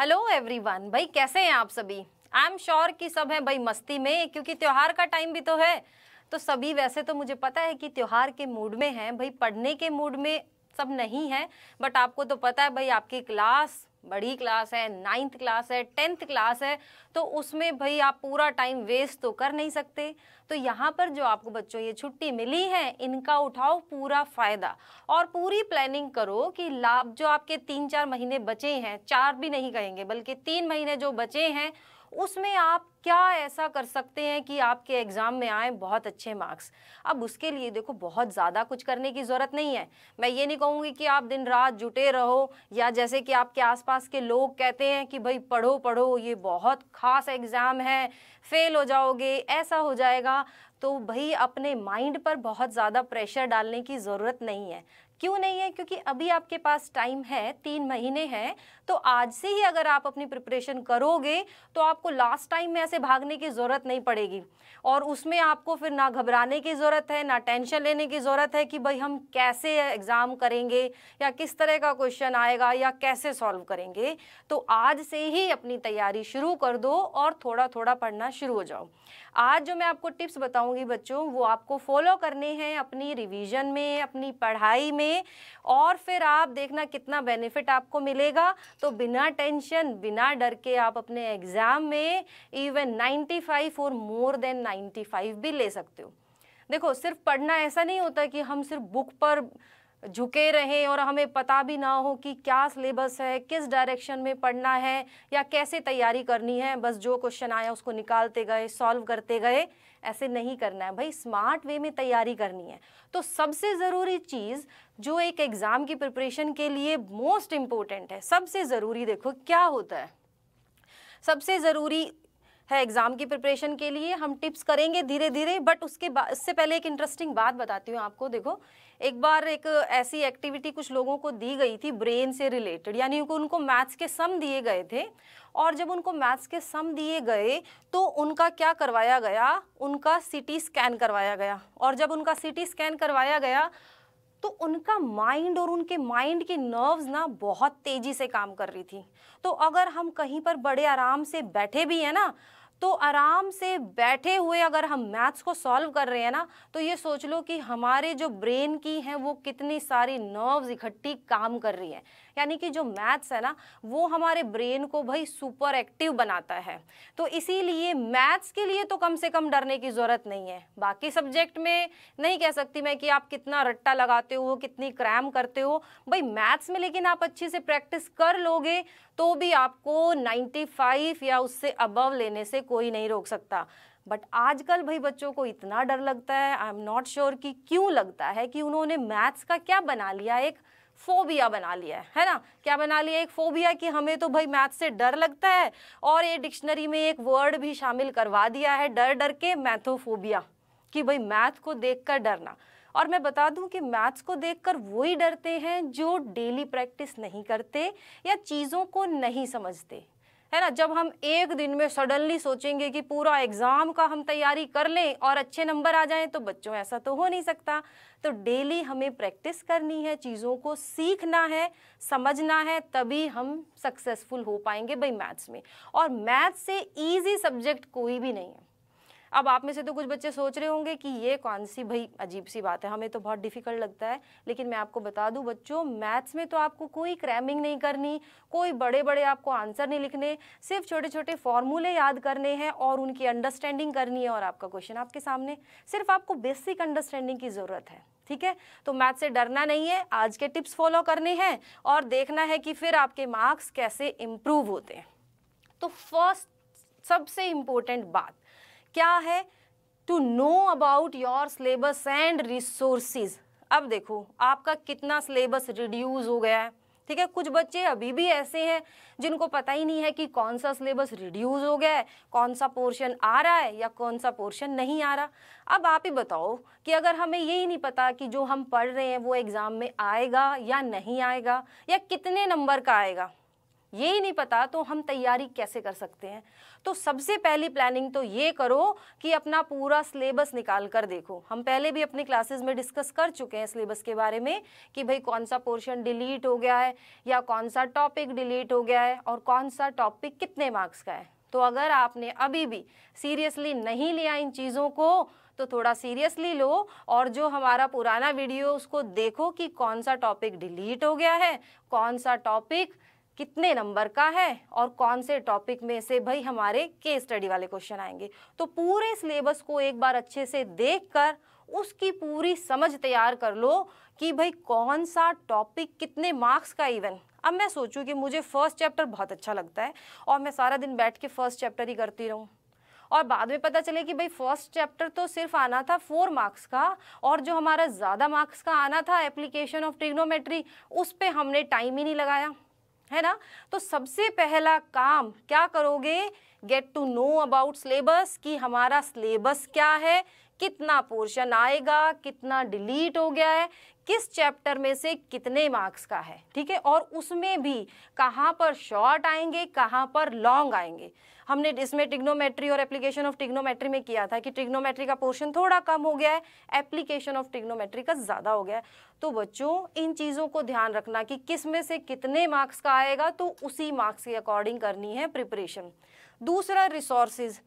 hello everyone भाई कैसे हैं आप सभी आई एम श्योर कि सब हैं भाई मस्ती में क्योंकि त्यौहार का टाइम भी तो है तो सभी वैसे तो मुझे पता है कि त्यौहार के मूड में हैं भाई पढ़ने के मूड में सब नहीं है बट आपको तो पता है भाई आपकी क्लास बड़ी क्लास है नाइन्थ क्लास है टेंथ क्लास है तो उसमें भाई आप पूरा टाइम वेस्ट तो कर नहीं सकते तो यहाँ पर जो आपको बच्चों ये छुट्टी मिली है इनका उठाओ पूरा फ़ायदा और पूरी प्लानिंग करो कि लाभ जो आपके तीन चार महीने बचे हैं चार भी नहीं कहेंगे बल्कि तीन महीने जो बचे हैं उसमें आप क्या ऐसा कर सकते हैं कि आपके एग्ज़ाम में आए बहुत अच्छे मार्क्स अब उसके लिए देखो बहुत ज़्यादा कुछ करने की ज़रूरत नहीं है मैं ये नहीं कहूँगी कि आप दिन रात जुटे रहो या जैसे कि आपके आसपास के लोग कहते हैं कि भाई पढ़ो पढ़ो ये बहुत ख़ास एग्ज़ाम है फेल हो जाओगे ऐसा हो जाएगा तो भाई अपने माइंड पर बहुत ज़्यादा प्रेशर डालने की ज़रूरत नहीं है क्यों नहीं है क्योंकि अभी आपके पास टाइम है तीन महीने हैं तो आज से ही अगर आप अपनी प्रिपरेशन करोगे तो आपको लास्ट टाइम में ऐसे भागने की ज़रूरत नहीं पड़ेगी और उसमें आपको फिर ना घबराने की ज़रूरत है ना टेंशन लेने की ज़रूरत है कि भाई हम कैसे एग्ज़ाम करेंगे या किस तरह का क्वेश्चन आएगा या कैसे सॉल्व करेंगे तो आज से ही अपनी तैयारी शुरू कर दो और थोड़ा थोड़ा पढ़ना शुरू हो जाओ आज जो मैं आपको टिप्स बताऊंगी बच्चों वो आपको फॉलो करने हैं अपनी रिवीजन में अपनी पढ़ाई में और फिर आप देखना कितना बेनिफिट आपको मिलेगा तो बिना टेंशन बिना डर के आप अपने एग्ज़ाम में इवन 95 और मोर देन 95 भी ले सकते हो देखो सिर्फ पढ़ना ऐसा नहीं होता कि हम सिर्फ बुक पर झुके रहें और हमें पता भी ना हो कि क्या सिलेबस है किस डायरेक्शन में पढ़ना है या कैसे तैयारी करनी है बस जो क्वेश्चन आया उसको निकालते गए सॉल्व करते गए ऐसे नहीं करना है भाई स्मार्ट वे में तैयारी करनी है तो सबसे ज़रूरी चीज़ जो एक एग्ज़ाम की प्रिपरेशन के लिए मोस्ट इम्पोर्टेंट है सबसे ज़रूरी देखो क्या होता है सबसे ज़रूरी है एग्ज़ाम की प्रिपरेशन के लिए हम टिप्स करेंगे धीरे धीरे बट उसके बाद इससे पहले एक इंटरेस्टिंग बात बताती हूँ आपको देखो एक बार एक ऐसी एक्टिविटी कुछ लोगों को दी गई थी ब्रेन से रिलेटेड यानी उनको उनको मैथ्स के सम दिए गए थे और जब उनको मैथ्स के सम दिए गए तो उनका क्या करवाया गया उनका सिटी स्कैन करवाया गया और जब उनका सिटी स्कैन करवाया गया तो उनका माइंड और उनके माइंड के नर्व्स ना बहुत तेज़ी से काम कर रही थी तो अगर हम कहीं पर बड़े आराम से बैठे भी हैं ना तो आराम से बैठे हुए अगर हम मैथ्स को सॉल्व कर रहे हैं ना तो ये सोच लो कि हमारे जो ब्रेन की हैं वो कितनी सारी नर्व्स इकट्ठी काम कर रही हैं यानी कि जो मैथ्स है ना वो हमारे ब्रेन को भाई सुपर एक्टिव बनाता है तो इसीलिए मैथ्स के लिए तो कम से कम डरने की ज़रूरत नहीं है बाकी सब्जेक्ट में नहीं कह सकती मैं कि आप कितना रट्टा लगाते हो कितनी क्रैम करते हो भाई मैथ्स में लेकिन आप अच्छे से प्रैक्टिस कर लोगे तो भी आपको नाइन्टी या उससे अबव लेने से कोई नहीं रोक सकता बट आजकल भाई बच्चों को इतना डर लगता है आई एम नॉट श्योर कि क्यों लगता है कि उन्होंने मैथ्स का क्या बना लिया एक फोबिया बना लिया है है ना क्या बना लिया एक फोबिया कि हमें तो भाई मैथ से डर लगता है और ये डिक्शनरी में एक वर्ड भी शामिल करवा दिया है डर डर के मैथोफोबिया कि भाई मैथ को देखकर डरना और मैं बता दूं कि मैथ्स को देखकर वही डरते हैं जो डेली प्रैक्टिस नहीं करते या चीज़ों को नहीं समझते है ना जब हम एक दिन में सडनली सोचेंगे कि पूरा एग्ज़ाम का हम तैयारी कर लें और अच्छे नंबर आ जाएं तो बच्चों ऐसा तो हो नहीं सकता तो डेली हमें प्रैक्टिस करनी है चीज़ों को सीखना है समझना है तभी हम सक्सेसफुल हो पाएंगे भाई मैथ्स में और मैथ्स से ईजी सब्जेक्ट कोई भी नहीं है अब आप में से तो कुछ बच्चे सोच रहे होंगे कि ये कौन सी भाई अजीब सी बात है हमें तो बहुत डिफिकल्ट लगता है लेकिन मैं आपको बता दूं बच्चों मैथ्स में तो आपको कोई क्रैमिंग नहीं करनी कोई बड़े बड़े आपको आंसर नहीं लिखने सिर्फ छोटे छोटे फॉर्मूले याद करने हैं और उनकी अंडरस्टैंडिंग करनी है और आपका क्वेश्चन आपके सामने सिर्फ आपको बेसिक अंडरस्टैंडिंग की ज़रूरत है ठीक है तो मैथ से डरना नहीं है आज के टिप्स फॉलो करने हैं और देखना है कि फिर आपके मार्क्स कैसे इम्प्रूव होते हैं तो फर्स्ट सबसे इम्पोर्टेंट बात क्या है to know about your syllabus and resources अब देखो आपका कितना सिलेबस रिड्यूस हो गया है ठीक है कुछ बच्चे अभी भी ऐसे हैं जिनको पता ही नहीं है कि कौन सा सिलेबस रिड्यूस हो गया है कौन सा पोर्शन आ रहा है या कौन सा पोर्शन नहीं आ रहा अब आप ही बताओ कि अगर हमें यही नहीं पता कि जो हम पढ़ रहे हैं वो एग्ज़ाम में आएगा या नहीं आएगा या कितने नंबर का आएगा ये ही नहीं पता तो हम तैयारी कैसे कर सकते हैं तो सबसे पहली प्लानिंग तो ये करो कि अपना पूरा सिलेबस निकाल कर देखो हम पहले भी अपनी क्लासेस में डिस्कस कर चुके हैं सिलेबस के बारे में कि भाई कौन सा पोर्शन डिलीट हो गया है या कौन सा टॉपिक डिलीट हो गया है और कौन सा टॉपिक कितने मार्क्स का है तो अगर आपने अभी भी सीरियसली नहीं लिया इन चीज़ों को तो थोड़ा सीरियसली लो और जो हमारा पुराना वीडियो उसको देखो कि कौन सा टॉपिक डिलीट हो गया है कौन सा टॉपिक कितने नंबर का है और कौन से टॉपिक में से भाई हमारे के स्टडी वाले क्वेश्चन आएंगे तो पूरे सिलेबस को एक बार अच्छे से देखकर उसकी पूरी समझ तैयार कर लो कि भाई कौन सा टॉपिक कितने मार्क्स का इवन अब मैं सोचूं कि मुझे फर्स्ट चैप्टर बहुत अच्छा लगता है और मैं सारा दिन बैठ के फर्स्ट चैप्टर ही करती रहूं और बाद में पता चले कि भाई फर्स्ट चैप्टर तो सिर्फ आना था फोर मार्क्स का और जो हमारा ज़्यादा मार्क्स का आना था एप्लीकेशन ऑफ ट्रिग्नोमेट्री उस पर हमने टाइम ही नहीं लगाया है ना तो सबसे पहला काम क्या करोगे get to know about syllabus कि हमारा सिलेबस क्या है कितना पोर्शन आएगा कितना डिलीट हो गया है किस चैप्टर में से कितने मार्क्स का है ठीक है और उसमें भी कहाँ पर शॉर्ट आएंगे कहाँ पर लॉन्ग आएंगे हमने इसमें टिग्नोमेट्री और एप्लीकेशन ऑफ टिग्नोमेट्री में किया था कि टिग्नोमेट्री का पोर्शन थोड़ा कम हो गया है एप्लीकेशन ऑफ टिग्नोमेट्री का ज़्यादा हो गया है तो बच्चों इन चीज़ों को ध्यान रखना कि किस में से कितने मार्क्स का आएगा तो उसी मार्क्स के अकॉर्डिंग करनी है प्रिपरेशन दूसरा रिसोर्सेज़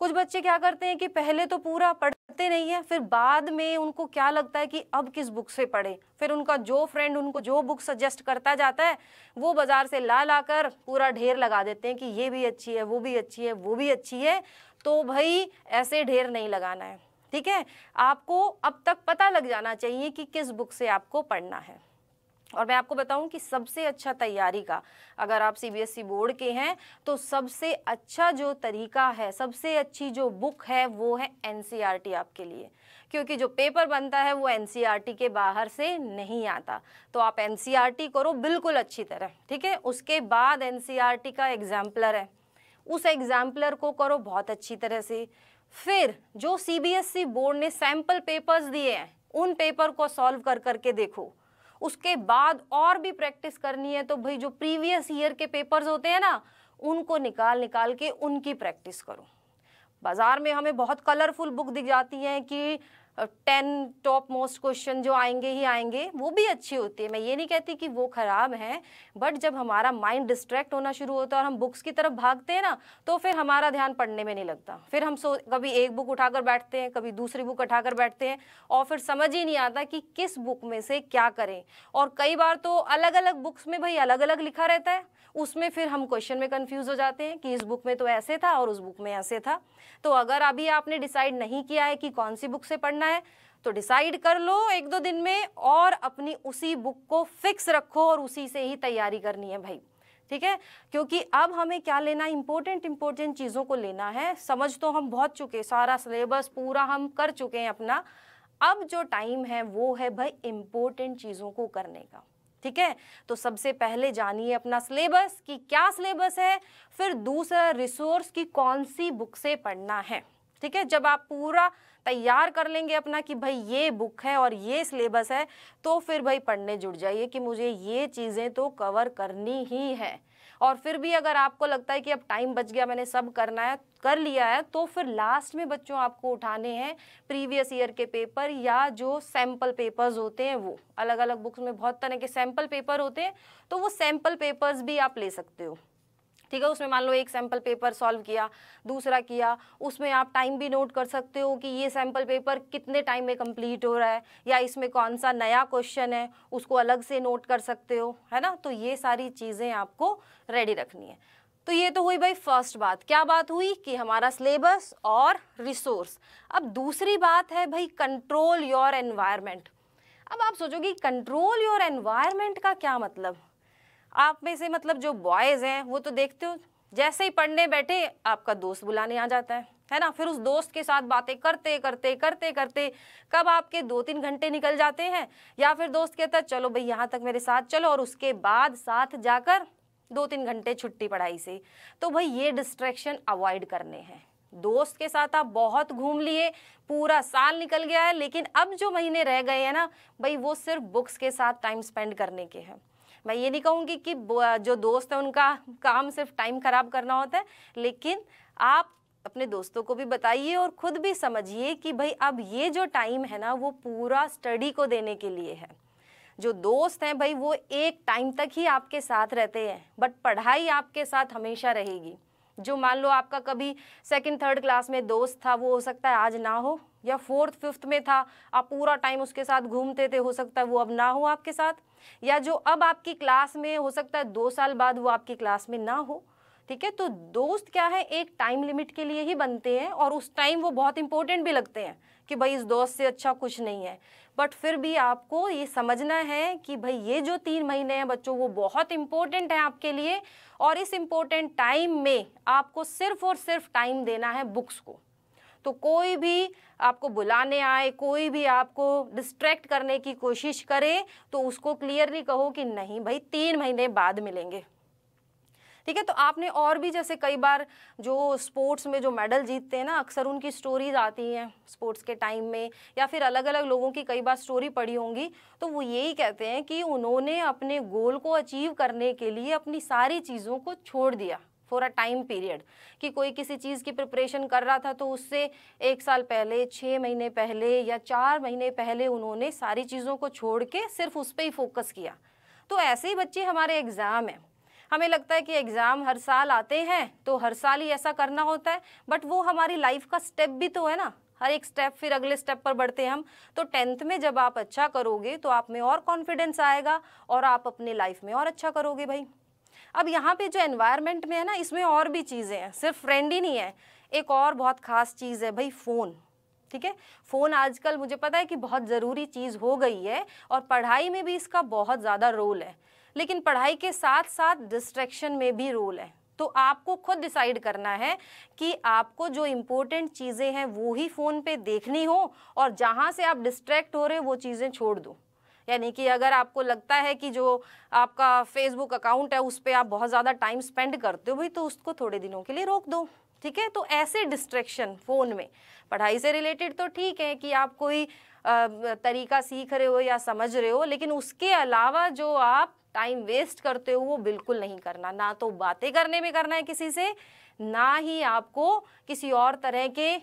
कुछ बच्चे क्या करते हैं कि पहले तो पूरा पढ़ते नहीं है फिर बाद में उनको क्या लगता है कि अब किस बुक से पढ़े फिर उनका जो फ्रेंड उनको जो बुक सजेस्ट करता जाता है वो बाज़ार से ला ला कर पूरा ढेर लगा देते हैं कि ये भी अच्छी है वो भी अच्छी है वो भी अच्छी है तो भाई ऐसे ढेर नहीं लगाना है ठीक है आपको अब तक पता लग जाना चाहिए कि किस बुक से आपको पढ़ना है और मैं आपको बताऊं कि सबसे अच्छा तैयारी का अगर आप सीबीएसई e बोर्ड के हैं तो सबसे अच्छा जो तरीका है सबसे अच्छी जो बुक है वो है एनसीईआरटी e आपके लिए क्योंकि जो पेपर बनता है वो एनसीईआरटी e के बाहर से नहीं आता तो आप एनसीईआरटी करो बिल्कुल अच्छी तरह ठीक है उसके बाद एन का एग्जाम्पलर है उस एग्जाम्पलर को करो बहुत अच्छी तरह से फिर जो सी बोर्ड ने सैम्पल पेपर्स दिए हैं उन पेपर को सॉल्व कर करके देखो उसके बाद और भी प्रैक्टिस करनी है तो भाई जो प्रीवियस ईयर के पेपर्स होते हैं ना उनको निकाल निकाल के उनकी प्रैक्टिस करो बाज़ार में हमें बहुत कलरफुल बुक दिख जाती हैं कि टेन टॉप मोस्ट क्वेश्चन जो आएंगे ही आएंगे वो भी अच्छी होती है मैं ये नहीं कहती कि वो ख़राब हैं बट जब हमारा माइंड डिस्ट्रैक्ट होना शुरू होता है और हम बुक्स की तरफ भागते हैं ना तो फिर हमारा ध्यान पढ़ने में नहीं लगता फिर हम सो कभी एक बुक उठाकर बैठते हैं कभी दूसरी बुक उठाकर बैठते हैं और फिर समझ ही नहीं आता कि किस बुक में से क्या करें और कई बार तो अलग अलग बुक्स में भाई अलग अलग लिखा रहता है उसमें फिर हम क्वेश्चन में कन्फ्यूज़ हो जाते हैं कि इस बुक में तो ऐसे था और उस बुक में ऐसे था तो अगर अभी आपने डिसाइड नहीं किया है कि कौन सी बुक से पढ़ना है तो डिसाइड कर लो एक दो दिन में और अपनी उसी बुक को फिक्स रखो और उसी से ही तैयारी करनी है भाई ठीक है क्योंकि अब हमें क्या लेना है इम्पोर्टेंट इम्पोर्टेंट चीज़ों को लेना है समझ तो हम बहुत चुके सारा सिलेबस पूरा हम कर चुके हैं अपना अब जो टाइम है वो है भाई इम्पोर्टेंट चीज़ों को करने का ठीक है तो सबसे पहले जानिए अपना सिलेबस कि क्या सिलेबस है फिर दूसरा रिसोर्स की कौन सी बुक से पढ़ना है ठीक है जब आप पूरा तैयार कर लेंगे अपना कि भाई ये बुक है और ये सिलेबस है तो फिर भाई पढ़ने जुड़ जाइए कि मुझे ये चीज़ें तो कवर करनी ही है और फिर भी अगर आपको लगता है कि अब टाइम बच गया मैंने सब करना है कर लिया है तो फिर लास्ट में बच्चों आपको उठाने हैं प्रीवियस ईयर के पेपर या जो सैम्पल पेपर्स होते हैं वो अलग अलग बुक्स में बहुत तरह के सैम्पल पेपर होते हैं तो वो सैम्पल पेपर्स भी आप ले सकते हो ठीक है उसमें मान लो एक सैम्पल पेपर सॉल्व किया दूसरा किया उसमें आप टाइम भी नोट कर सकते हो कि ये सैम्पल पेपर कितने टाइम में कंप्लीट हो रहा है या इसमें कौन सा नया क्वेश्चन है उसको अलग से नोट कर सकते हो है ना तो ये सारी चीज़ें आपको रेडी रखनी है तो ये तो हुई भाई फर्स्ट बात क्या बात हुई कि हमारा सिलेबस और रिसोर्स अब दूसरी बात है भाई कंट्रोल योर एनवायरमेंट अब आप सोचोगे कंट्रोल योर एनवायरमेंट का क्या मतलब आप में से मतलब जो बॉयज़ हैं वो तो देखते हो जैसे ही पढ़ने बैठे आपका दोस्त बुलाने आ जाता है है ना फिर उस दोस्त के साथ बातें करते करते करते करते कब आपके दो तीन घंटे निकल जाते हैं या फिर दोस्त कहता है चलो भाई यहाँ तक मेरे साथ चलो और उसके बाद साथ जाकर दो तीन घंटे छुट्टी पढ़ाई से तो भाई ये डिस्ट्रैक्शन अवॉइड करने हैं दोस्त के साथ आप बहुत घूम लिए पूरा साल निकल गया है लेकिन अब जो महीने रह गए हैं ना भाई वो सिर्फ बुक्स के साथ टाइम स्पेंड करने के हैं मैं ये नहीं कहूँगी कि जो दोस्त है उनका काम सिर्फ टाइम ख़राब करना होता है लेकिन आप अपने दोस्तों को भी बताइए और ख़ुद भी समझिए कि भाई अब ये जो टाइम है ना वो पूरा स्टडी को देने के लिए है जो दोस्त हैं भाई वो एक टाइम तक ही आपके साथ रहते हैं बट पढ़ाई आपके साथ हमेशा रहेगी जो मान लो आपका कभी सेकंड थर्ड क्लास में दोस्त था वो हो सकता है आज ना हो या फोर्थ फिफ्थ में था आप पूरा टाइम उसके साथ घूमते थे हो सकता है वो अब ना हो आपके साथ या जो अब आपकी क्लास में हो सकता है दो साल बाद वो आपकी क्लास में ना हो ठीक है तो दोस्त क्या है एक टाइम लिमिट के लिए ही बनते हैं और उस टाइम वो बहुत इंपॉर्टेंट भी लगते हैं कि भाई इस दोस्त से अच्छा कुछ नहीं है बट फिर भी आपको ये समझना है कि भाई ये जो तीन महीने हैं बच्चों वो बहुत इम्पोर्टेंट हैं आपके लिए और इस इम्पोर्टेंट टाइम में आपको सिर्फ और सिर्फ टाइम देना है बुक्स को तो कोई भी आपको बुलाने आए कोई भी आपको डिस्ट्रैक्ट करने की कोशिश करे तो उसको क्लियरली कहो कि नहीं भाई तीन महीने बाद मिलेंगे ठीक है तो आपने और भी जैसे कई बार जो स्पोर्ट्स में जो मेडल जीतते हैं ना अक्सर उनकी स्टोरीज आती हैं स्पोर्ट्स के टाइम में या फिर अलग अलग लोगों की कई बार स्टोरी पढ़ी होंगी तो वो यही कहते हैं कि उन्होंने अपने गोल को अचीव करने के लिए अपनी सारी चीज़ों को छोड़ दिया फॉर अ टाइम पीरियड कि कोई किसी चीज़ की प्रिपरेशन कर रहा था तो उससे एक साल पहले छः महीने पहले या चार महीने पहले उन्होंने सारी चीज़ों को छोड़ के सिर्फ उस पर ही फोकस किया तो ऐसे ही बच्चे हमारे एग्ज़ाम हैं हमें लगता है कि एग्ज़ाम हर साल आते हैं तो हर साल ही ऐसा करना होता है बट वो हमारी लाइफ का स्टेप भी तो है ना हर एक स्टेप फिर अगले स्टेप पर बढ़ते हैं हम तो टेंथ में जब आप अच्छा करोगे तो आप में और कॉन्फिडेंस आएगा और आप अपने लाइफ में और अच्छा करोगे भाई अब यहाँ पे जो एनवायरनमेंट में है ना इसमें और भी चीज़ें हैं सिर्फ फ्रेंड ही नहीं है एक और बहुत ख़ास चीज़ है भाई फ़ोन ठीक है फ़ोन आजकल मुझे पता है कि बहुत ज़रूरी चीज़ हो गई है और पढ़ाई में भी इसका बहुत ज़्यादा रोल है लेकिन पढ़ाई के साथ साथ डिस्ट्रैक्शन में भी रोल है तो आपको खुद डिसाइड करना है कि आपको जो इम्पोर्टेंट चीज़ें हैं वो ही फ़ोन पे देखनी हो और जहाँ से आप डिस्ट्रैक्ट हो रहे हो वो चीज़ें छोड़ दो यानी कि अगर आपको लगता है कि जो आपका फेसबुक अकाउंट है उस पर आप बहुत ज़्यादा टाइम स्पेंड करते हो भाई तो उसको थोड़े दिनों के लिए रोक दो ठीक है तो ऐसे डिस्ट्रैक्शन फ़ोन में पढ़ाई से रिलेटेड तो ठीक है कि आप कोई तरीका सीख रहे हो या समझ रहे हो लेकिन उसके अलावा जो आप टाइम वेस्ट करते हो वो बिल्कुल नहीं करना ना तो बातें करने में करना है किसी से ना ही आपको किसी और तरह के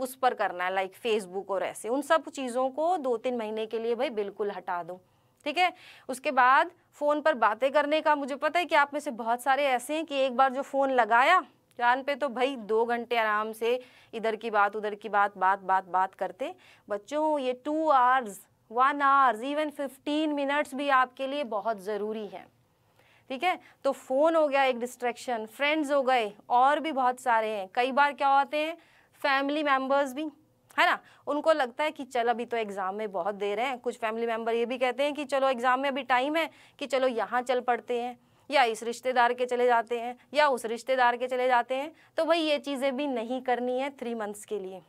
उस पर करना है लाइक फेसबुक और ऐसे उन सब चीज़ों को दो तीन महीने के लिए भाई बिल्कुल हटा दो ठीक है उसके बाद फ़ोन पर बातें करने का मुझे पता है कि आप में से बहुत सारे ऐसे हैं कि एक बार जो फ़ोन लगाया कान पे तो भाई दो घंटे आराम से इधर की बात उधर की बात बात बात बात करते बच्चों ये two hours one hours even fifteen minutes भी आपके लिए बहुत ज़रूरी है ठीक है तो फ़ोन हो गया एक डिस्ट्रैक्शन फ्रेंड्स हो गए और भी बहुत सारे हैं कई बार क्या होते हैं फैमिली मेम्बर्स भी है ना उनको लगता है कि चल अभी तो एग्ज़ाम में बहुत देर है कुछ फैमिली मेम्बर ये भी कहते हैं कि चलो एग्ज़ाम में अभी टाइम है कि चलो यहाँ चल पड़ते हैं या इस रिश्तेदार के चले जाते हैं या उस रिश्तेदार के चले जाते हैं तो भाई ये चीज़ें भी नहीं करनी है थ्री मंथ्स के लिए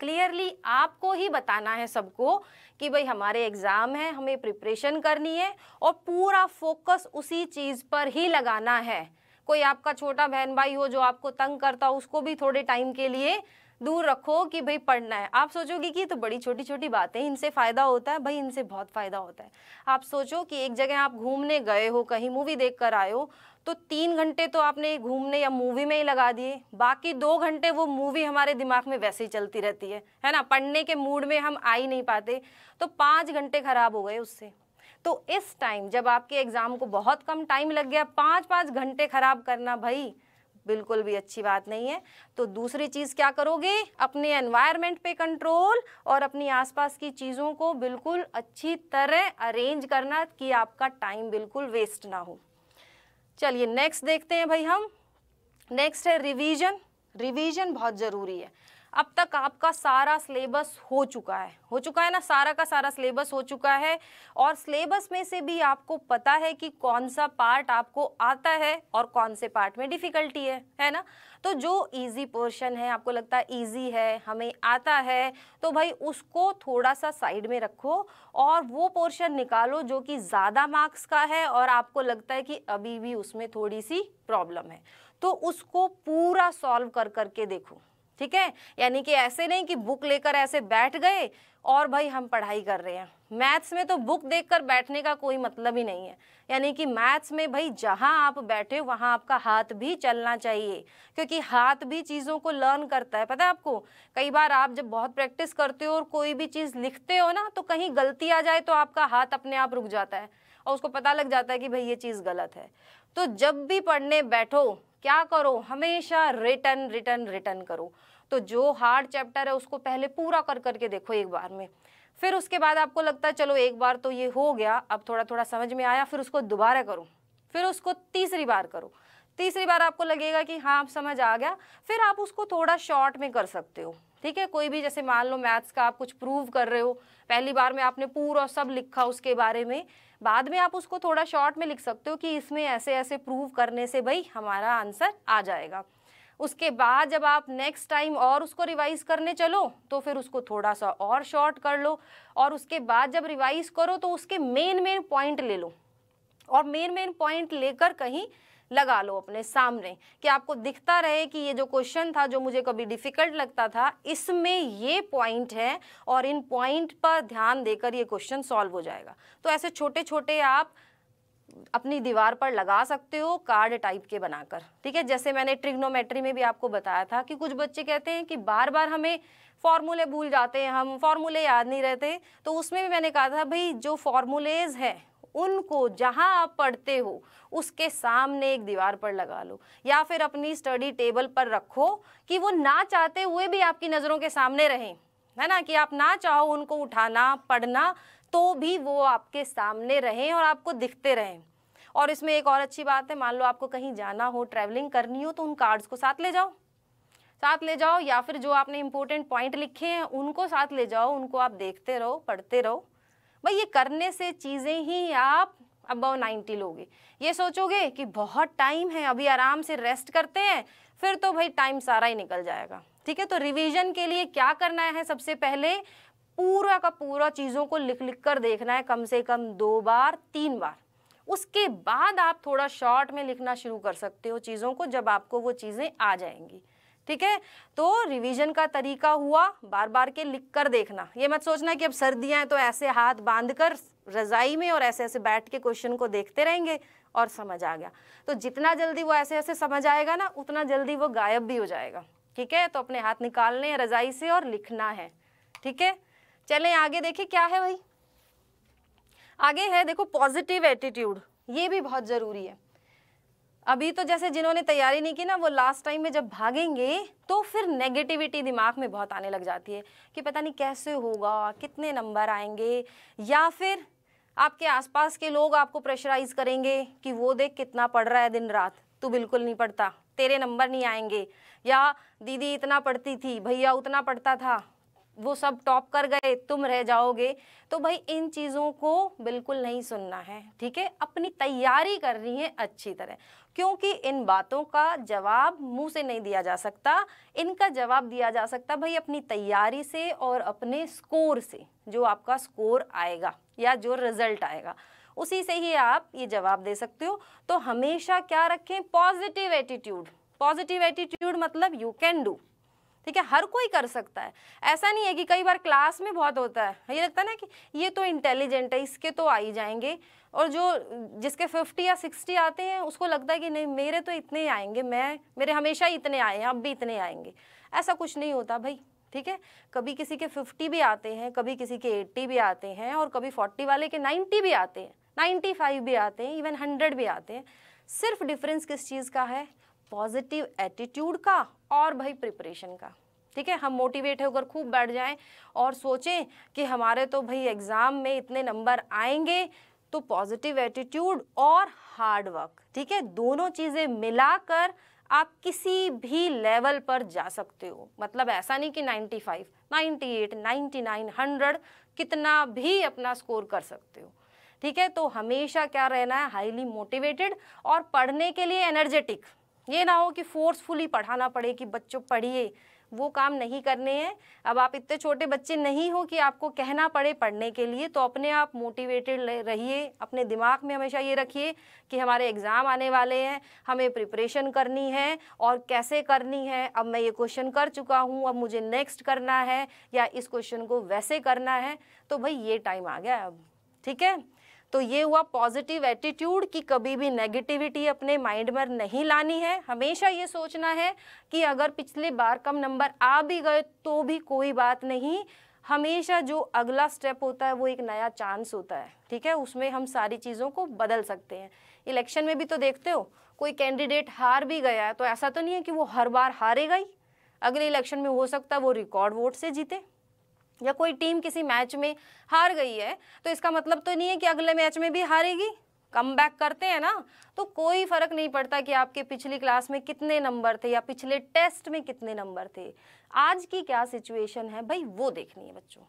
क्लियरली आपको ही बताना है सबको कि भाई हमारे एग्ज़ाम है हमें प्रिपरेशन करनी है और पूरा फोकस उसी चीज़ पर ही लगाना है कोई आपका छोटा बहन भाई हो जो आपको तंग करता हो उसको भी थोड़े टाइम के लिए दूर रखो कि भाई पढ़ना है आप सोचोगे कि तो बड़ी छोटी छोटी बातें इनसे फ़ायदा होता है भाई इनसे बहुत फ़ायदा होता है आप सोचो कि एक जगह आप घूमने गए हो कहीं मूवी देख कर आए हो तो तीन घंटे तो आपने घूमने या मूवी में ही लगा दिए बाकी दो घंटे वो मूवी हमारे दिमाग में वैसे ही चलती रहती है है ना पढ़ने के मूड में हम आ ही नहीं पाते तो पाँच घंटे खराब हो गए उससे तो इस टाइम जब आपके एग्ज़ाम को बहुत कम टाइम लग गया पाँच पाँच घंटे ख़राब करना भाई बिल्कुल भी अच्छी बात नहीं है तो दूसरी चीज़ क्या करोगे अपने एनवायरनमेंट पे कंट्रोल और अपनी आसपास की चीज़ों को बिल्कुल अच्छी तरह अरेंज करना कि आपका टाइम बिल्कुल वेस्ट ना हो चलिए नेक्स्ट देखते हैं भाई हम नेक्स्ट है रिवीजन रिवीजन बहुत ज़रूरी है अब तक आपका सारा सिलेबस हो चुका है हो चुका है ना सारा का सारा सिलेबस हो चुका है और सिलेबस में से भी आपको पता है कि कौन सा पार्ट आपको आता है और कौन से पार्ट में डिफ़िकल्टी है है ना तो जो इजी पोर्शन है आपको लगता है इजी है हमें आता है तो भाई उसको थोड़ा सा साइड में रखो और वो पोर्शन निकालो जो कि ज़्यादा मार्क्स का है और आपको लगता है कि अभी भी उसमें थोड़ी सी प्रॉब्लम है तो उसको पूरा सॉल्व कर करके देखो ठीक है यानी कि ऐसे नहीं कि बुक लेकर ऐसे बैठ गए और भाई हम पढ़ाई कर रहे हैं मैथ्स में तो बुक देखकर बैठने का कोई मतलब ही नहीं है यानी कि मैथ्स में भाई जहाँ आप बैठे वहाँ आपका हाथ भी चलना चाहिए क्योंकि हाथ भी चीज़ों को लर्न करता है पता है आपको कई बार आप जब बहुत प्रैक्टिस करते हो और कोई भी चीज़ लिखते हो ना तो कहीं गलती आ जाए तो आपका हाथ अपने आप रुक जाता है और उसको पता लग जाता है कि भाई ये चीज़ गलत है तो जब भी पढ़ने बैठो क्या करो हमेशा रिटर्न रिटर्न रिटर्न करो तो जो हार्ड चैप्टर है उसको पहले पूरा कर करके देखो एक बार में फिर उसके बाद आपको लगता है चलो एक बार तो ये हो गया अब थोड़ा थोड़ा समझ में आया फिर उसको दोबारा करो फिर उसको तीसरी बार करो तीसरी बार आपको लगेगा कि हाँ आप समझ आ गया फिर आप उसको थोड़ा शॉर्ट में कर सकते हो ठीक है कोई भी जैसे मान लो मैथ्स का आप कुछ प्रूव कर रहे हो पहली बार में आपने पूरा सब लिखा उसके बारे में बाद में आप उसको थोड़ा शॉर्ट में लिख सकते हो कि इसमें ऐसे ऐसे प्रूव करने से भाई हमारा आंसर आ जाएगा उसके बाद जब आप नेक्स्ट टाइम और उसको रिवाइज करने चलो तो फिर उसको थोड़ा सा और शॉर्ट कर लो और उसके बाद जब रिवाइज करो तो उसके मेन मेन पॉइंट ले लो और मेन मेन पॉइंट लेकर कहीं लगा लो अपने सामने कि आपको दिखता रहे कि ये जो क्वेश्चन था जो मुझे कभी डिफ़िकल्ट लगता था इसमें ये पॉइंट है और इन पॉइंट पर ध्यान देकर ये क्वेश्चन सॉल्व हो जाएगा तो ऐसे छोटे छोटे आप अपनी दीवार पर लगा सकते हो कार्ड टाइप के बनाकर ठीक है जैसे मैंने ट्रिग्नोमेट्री में भी आपको बताया था कि कुछ बच्चे कहते हैं कि बार बार हमें फॉर्मूले भूल जाते हैं हम फॉर्मूले याद नहीं रहते तो उसमें भी मैंने कहा था भाई जो फॉर्मूलेज हैं उनको जहाँ आप पढ़ते हो उसके सामने एक दीवार पर लगा लो या फिर अपनी स्टडी टेबल पर रखो कि वो ना चाहते हुए भी आपकी नज़रों के सामने रहें है ना कि आप ना चाहो उनको उठाना पढ़ना तो भी वो आपके सामने रहें और आपको दिखते रहें और इसमें एक और अच्छी बात है मान लो आपको कहीं जाना हो ट्रैवलिंग करनी हो तो उन कार्ड्स को साथ ले जाओ साथ ले जाओ या फिर जो आपने इम्पोर्टेंट पॉइंट लिखे हैं उनको साथ ले जाओ उनको आप देखते रहो पढ़ते रहो भाई ये करने से चीज़ें ही आप अबव नाइन्टी लोगे ये सोचोगे कि बहुत टाइम है अभी आराम से रेस्ट करते हैं फिर तो भाई टाइम सारा ही निकल जाएगा ठीक है तो रिवीजन के लिए क्या करना है सबसे पहले पूरा का पूरा चीज़ों को लिख लिख कर देखना है कम से कम दो बार तीन बार उसके बाद आप थोड़ा शॉर्ट में लिखना शुरू कर सकते हो चीज़ों को जब आपको वो चीज़ें आ जाएंगी ठीक है तो रिवीजन का तरीका हुआ बार बार के लिख कर देखना ये मत सोचना कि अब सर्दियाँ हैं तो ऐसे हाथ बांध कर रज़ाई में और ऐसे ऐसे बैठ के क्वेश्चन को देखते रहेंगे और समझ आ गया तो जितना जल्दी वो ऐसे ऐसे समझ आएगा ना उतना जल्दी वो गायब भी हो जाएगा ठीक है तो अपने हाथ निकालने रज़ाई से और लिखना है ठीक है चलें आगे देखिए क्या है भाई आगे है देखो पॉजिटिव एटीट्यूड ये भी बहुत ज़रूरी है अभी तो जैसे जिन्होंने तैयारी नहीं की ना वो लास्ट टाइम में जब भागेंगे तो फिर नेगेटिविटी दिमाग में बहुत आने लग जाती है कि पता नहीं कैसे होगा कितने नंबर आएंगे या फिर आपके आसपास के लोग आपको प्रेशराइज करेंगे कि वो देख कितना पढ़ रहा है दिन रात तू बिल्कुल नहीं पढ़ता तेरे नंबर नहीं आएंगे या दीदी इतना पढ़ती थी भैया उतना पढ़ता था वो सब टॉप कर गए तुम रह जाओगे तो भाई इन चीज़ों को बिल्कुल नहीं सुनना है ठीक है अपनी तैयारी करनी है अच्छी तरह क्योंकि इन बातों का जवाब मुंह से नहीं दिया जा सकता इनका जवाब दिया जा सकता भाई अपनी तैयारी से और अपने स्कोर से जो आपका स्कोर आएगा या जो रिजल्ट आएगा उसी से ही आप ये जवाब दे सकते हो तो हमेशा क्या रखें पॉजिटिव एटीट्यूड पॉजिटिव एटीट्यूड मतलब यू कैन डू ठीक है हर कोई कर सकता है ऐसा नहीं है कि कई बार क्लास में बहुत होता है ये लगता है ना कि ये तो इंटेलिजेंट है इसके तो आ ही जाएंगे और जो जिसके फिफ्टी या सिक्सटी आते हैं उसको लगता है कि नहीं मेरे तो इतने ही आएंगे मैं मेरे हमेशा इतने आए हैं अब भी इतने आएंगे ऐसा कुछ नहीं होता भाई ठीक है कभी किसी के फिफ्टी भी आते हैं कभी किसी के एट्टी भी आते हैं और कभी फोर्टी वाले के नाइन्टी भी आते हैं नाइन्टी फाइव भी आते हैं इवन हंड्रेड भी आते हैं सिर्फ डिफरेंस किस चीज़ का है पॉजिटिव एटीट्यूड का और भाई प्रिपरेशन का ठीक है हम मोटिवेट होकर खूब बैठ जाएं और सोचें कि हमारे तो भाई एग्ज़ाम में इतने नंबर आएंगे तो पॉजिटिव एटीट्यूड और हार्ड वर्क ठीक है दोनों चीज़ें मिलाकर आप किसी भी लेवल पर जा सकते हो मतलब ऐसा नहीं कि 95, 98, 99, 100 कितना भी अपना स्कोर कर सकते हो ठीक है तो हमेशा क्या रहना है हाईली मोटिवेटेड और पढ़ने के लिए एनर्जेटिक ये ना हो कि फोर्सफुली पढ़ाना पड़े कि बच्चों पढ़िए वो काम नहीं करने हैं अब आप इतने छोटे बच्चे नहीं हो कि आपको कहना पड़े पढ़ने के लिए तो अपने आप मोटिवेटेड रहिए अपने दिमाग में हमेशा ये रखिए कि हमारे एग्ज़ाम आने वाले हैं हमें प्रिपरेशन करनी है और कैसे करनी है अब मैं ये क्वेश्चन कर चुका हूँ अब मुझे नेक्स्ट करना है या इस क्वेश्चन को वैसे करना है तो भाई ये टाइम आ गया अब ठीक है तो ये हुआ पॉजिटिव एटीट्यूड कि कभी भी नेगेटिविटी अपने माइंड में नहीं लानी है हमेशा ये सोचना है कि अगर पिछले बार कम नंबर आ भी गए तो भी कोई बात नहीं हमेशा जो अगला स्टेप होता है वो एक नया चांस होता है ठीक है उसमें हम सारी चीज़ों को बदल सकते हैं इलेक्शन में भी तो देखते हो कोई कैंडिडेट हार भी गया है तो ऐसा तो नहीं है कि वो हर बार हारेगा ही अगले इलेक्शन में हो सकता है वो रिकॉर्ड वोट से जीते या कोई टीम किसी मैच में हार गई है तो इसका मतलब तो नहीं है कि अगले मैच में भी हारेगी कम बैक करते हैं ना तो कोई फ़र्क नहीं पड़ता कि आपके पिछली क्लास में कितने नंबर थे या पिछले टेस्ट में कितने नंबर थे आज की क्या सिचुएशन है भाई वो देखनी है बच्चों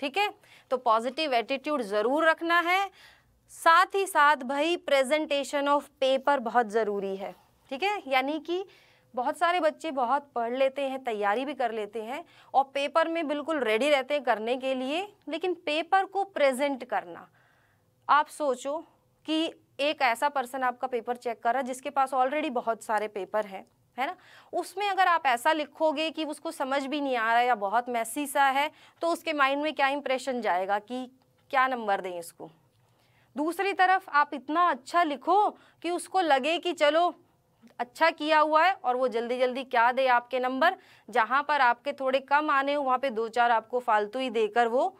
ठीक है तो पॉजिटिव एटीट्यूड ज़रूर रखना है साथ ही साथ भाई प्रेजेंटेशन ऑफ पेपर बहुत ज़रूरी है ठीक है यानी कि बहुत सारे बच्चे बहुत पढ़ लेते हैं तैयारी भी कर लेते हैं और पेपर में बिल्कुल रेडी रहते हैं करने के लिए लेकिन पेपर को प्रेजेंट करना आप सोचो कि एक ऐसा पर्सन आपका पेपर चेक कर रहा जिसके पास ऑलरेडी बहुत सारे पेपर हैं है ना उसमें अगर आप ऐसा लिखोगे कि उसको समझ भी नहीं आ रहा या बहुत मैसी सा है तो उसके माइंड में क्या इंप्रेशन जाएगा कि क्या नंबर दें इसको दूसरी तरफ आप इतना अच्छा लिखो कि उसको लगे कि चलो अच्छा किया हुआ है और वो जल्दी जल्दी क्या दे आपके नंबर जहाँ पर आपके थोड़े कम आने हो वहाँ पे दो चार आपको फालतू ही देकर वो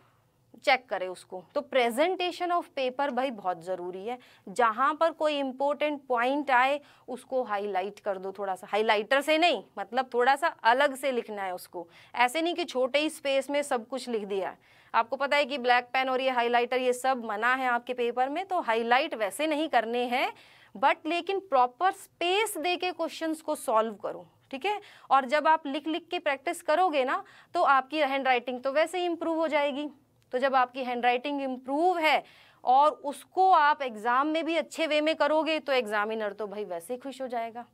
चेक करें उसको तो प्रेजेंटेशन ऑफ पेपर भाई बहुत ज़रूरी है जहाँ पर कोई इम्पोर्टेंट पॉइंट आए उसको हाईलाइट कर दो थोड़ा सा हाईलाइटर से नहीं मतलब थोड़ा सा अलग से लिखना है उसको ऐसे नहीं कि छोटे ही स्पेस में सब कुछ लिख दिया आपको पता है कि ब्लैक पेन और ये हाईलाइटर ये सब मना है आपके पेपर में तो हाईलाइट वैसे नहीं करने हैं बट लेकिन प्रॉपर स्पेस दे के क्वेश्चन को सॉल्व करो ठीक है और जब आप लिख लिख के प्रैक्टिस करोगे ना तो आपकी हैंड राइटिंग तो वैसे ही इम्प्रूव हो जाएगी तो जब आपकी हैंड राइटिंग इम्प्रूव है और उसको आप एग्ज़ाम में भी अच्छे वे में करोगे तो एग्ज़ामिनर तो भाई वैसे ही खुश हो जाएगा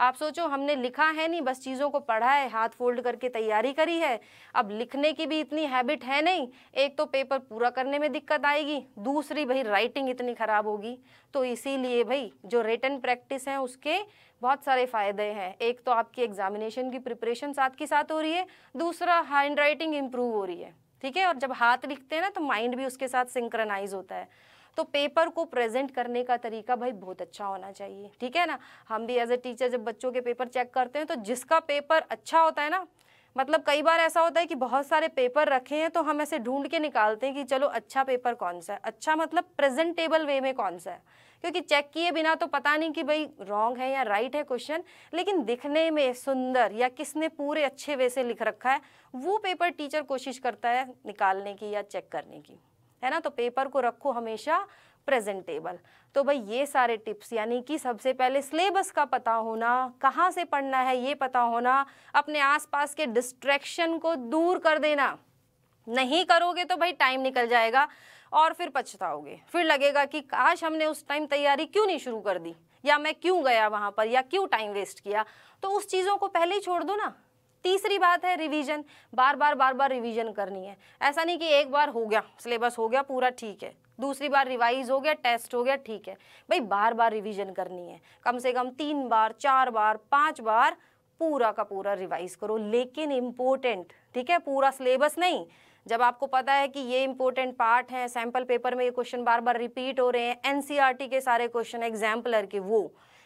आप सोचो हमने लिखा है नहीं बस चीज़ों को पढ़ा है हाथ फोल्ड करके तैयारी करी है अब लिखने की भी इतनी हैबिट है नहीं एक तो पेपर पूरा करने में दिक्कत आएगी दूसरी भाई राइटिंग इतनी ख़राब होगी तो इसीलिए भाई जो रिटर्न प्रैक्टिस है उसके बहुत सारे फ़ायदे हैं एक तो आपकी एग्जामिनेशन की प्रिपरेशन साथ के साथ हो रही है दूसरा हैंड राइटिंग इम्प्रूव हो रही है ठीक है और जब हाथ लिखते हैं ना तो माइंड भी उसके साथ सिंक्रनाइज होता है तो पेपर को प्रेजेंट करने का तरीका भाई बहुत अच्छा होना चाहिए ठीक है ना हम भी एज ए टीचर जब बच्चों के पेपर चेक करते हैं तो जिसका पेपर अच्छा होता है ना मतलब कई बार ऐसा होता है कि बहुत सारे पेपर रखे हैं तो हम ऐसे ढूंढ के निकालते हैं कि चलो अच्छा पेपर कौन सा है अच्छा मतलब प्रेजेंटेबल वे में कौन सा है क्योंकि चेक किए बिना तो पता नहीं कि भाई रॉन्ग है या राइट है क्वेश्चन लेकिन दिखने में सुंदर या किसने पूरे अच्छे वे से लिख रखा है वो पेपर टीचर कोशिश करता है निकालने की या चेक करने की है ना तो पेपर को रखो हमेशा प्रेजेंटेबल तो भाई ये सारे टिप्स यानी कि सबसे पहले सिलेबस का पता होना कहाँ से पढ़ना है ये पता होना अपने आसपास के डिस्ट्रैक्शन को दूर कर देना नहीं करोगे तो भाई टाइम निकल जाएगा और फिर पछताओगे फिर लगेगा कि काश हमने उस टाइम तैयारी क्यों नहीं शुरू कर दी या मैं क्यों गया वहाँ पर या क्यों टाइम वेस्ट किया तो उस चीज़ों को पहले ही छोड़ दो ना तीसरी बात है रिवीजन बार बार बार बार रिवीजन करनी है ऐसा नहीं कि एक बार हो गया सिलेबस हो गया पूरा ठीक है दूसरी बार रिवाइज हो गया टेस्ट हो गया ठीक है भाई बार बार रिवीजन करनी है कम से कम तीन बार चार बार पाँच बार पूरा का पूरा रिवाइज करो लेकिन इम्पोर्टेंट ठीक है पूरा सिलेबस नहीं जब आपको पता है कि ये इंपॉर्टेंट पार्ट है सैम्पल पेपर में ये क्वेश्चन बार बार रिपीट हो रहे हैं एनसीईआरटी e के सारे क्वेश्चन एग्जाम्पलर के वो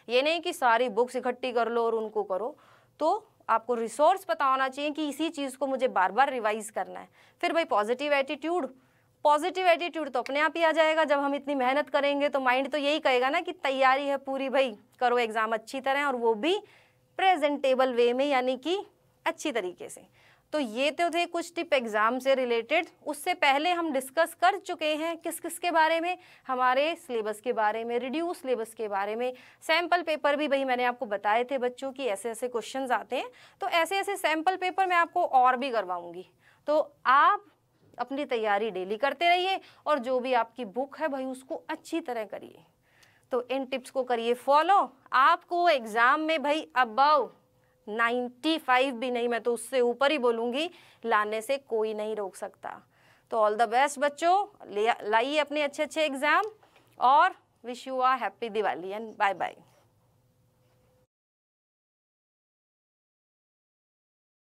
ये नहीं कि सारी बुक्स इकट्ठी कर लो और उनको करो तो आपको रिसोर्स पता होना चाहिए कि इसी चीज़ को मुझे बार बार रिवाइज करना है फिर भाई पॉजिटिव एटीट्यूड पॉजिटिव एटीट्यूड तो अपने आप ही आ जाएगा जब हम इतनी मेहनत करेंगे तो माइंड तो यही कहेगा ना कि तैयारी है पूरी भाई करो एग्ज़ाम अच्छी तरह और वो भी प्रेजेंटेबल वे में यानी कि अच्छी तरीके से तो ये तो थे कुछ टिप एग्ज़ाम से रिलेटेड उससे पहले हम डिस्कस कर चुके हैं किस किस के बारे में हमारे सिलेबस के बारे में रिड्यूस सिलेबस के बारे में सैम्पल पेपर भी भाई मैंने आपको बताए थे बच्चों की ऐसे ऐसे क्वेश्चंस आते हैं तो ऐसे ऐसे सैम्पल पेपर मैं आपको और भी करवाऊँगी तो आप अपनी तैयारी डेली करते रहिए और जो भी आपकी बुक है भाई उसको अच्छी तरह करिए तो इन टिप्स को करिए फॉलो आपको एग्ज़ाम में भाई अबव 95 भी नहीं मैं तो उससे ऊपर ही बोलूँगी लाने से कोई नहीं रोक सकता तो ऑल द बेस्ट बच्चों लाइए अपने अच्छे अच्छे एग्ज़ाम और wish you are happy Diwali and bye bye